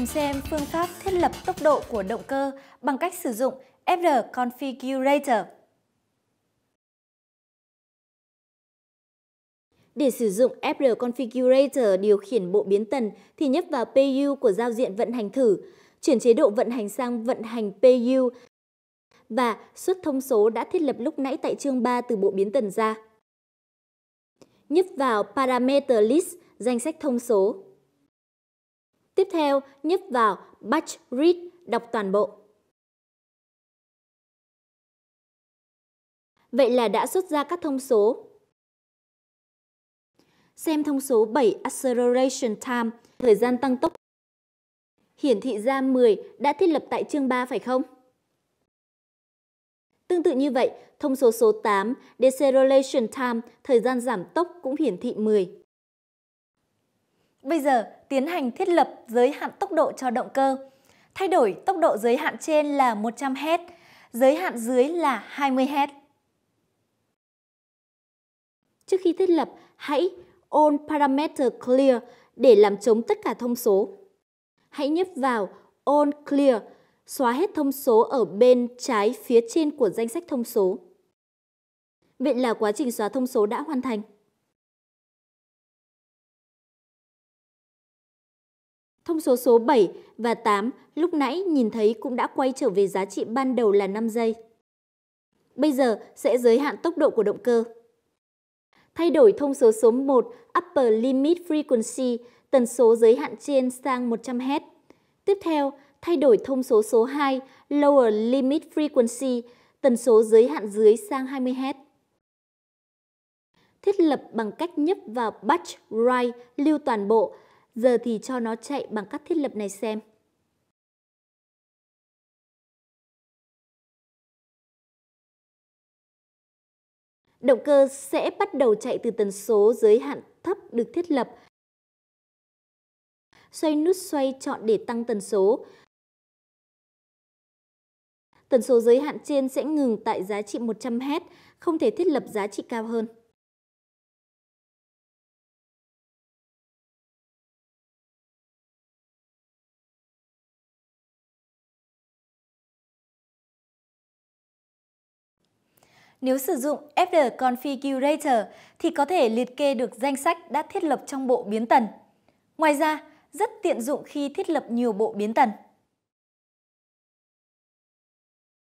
cùng xem phương pháp thiết lập tốc độ của động cơ bằng cách sử dụng FR Configurator. Để sử dụng FR Configurator điều khiển bộ biến tần thì nhấp vào PU của giao diện vận hành thử, chuyển chế độ vận hành sang vận hành PU và xuất thông số đã thiết lập lúc nãy tại chương 3 từ bộ biến tần ra. Nhấp vào Parameter List, danh sách thông số. Tiếp theo, nhấp vào Batch Read, đọc toàn bộ. Vậy là đã xuất ra các thông số. Xem thông số 7 Acceleration Time, thời gian tăng tốc. Hiển thị ra 10 đã thiết lập tại chương 3 phải không? Tương tự như vậy, thông số số 8 Deceleration Time, thời gian giảm tốc cũng hiển thị 10. Bây giờ tiến hành thiết lập giới hạn tốc độ cho động cơ. Thay đổi tốc độ giới hạn trên là 100Hz, giới hạn dưới là 20Hz. Trước khi thiết lập, hãy On Parameter Clear để làm trống tất cả thông số. Hãy nhấp vào On Clear, xóa hết thông số ở bên trái phía trên của danh sách thông số. Vậy là quá trình xóa thông số đã hoàn thành. Thông số số 7 và 8 lúc nãy nhìn thấy cũng đã quay trở về giá trị ban đầu là 5 giây. Bây giờ sẽ giới hạn tốc độ của động cơ. Thay đổi thông số số 1 Upper Limit Frequency tần số giới hạn trên sang 100Hz. Tiếp theo, thay đổi thông số số 2 Lower Limit Frequency tần số giới hạn dưới sang 20Hz. Thiết lập bằng cách nhấp vào Batch Write lưu toàn bộ Giờ thì cho nó chạy bằng các thiết lập này xem. Động cơ sẽ bắt đầu chạy từ tần số giới hạn thấp được thiết lập. Xoay nút xoay chọn để tăng tần số. Tần số giới hạn trên sẽ ngừng tại giá trị 100 Hz, không thể thiết lập giá trị cao hơn. Nếu sử dụng Fd Configurator thì có thể liệt kê được danh sách đã thiết lập trong bộ biến tần. Ngoài ra, rất tiện dụng khi thiết lập nhiều bộ biến tần.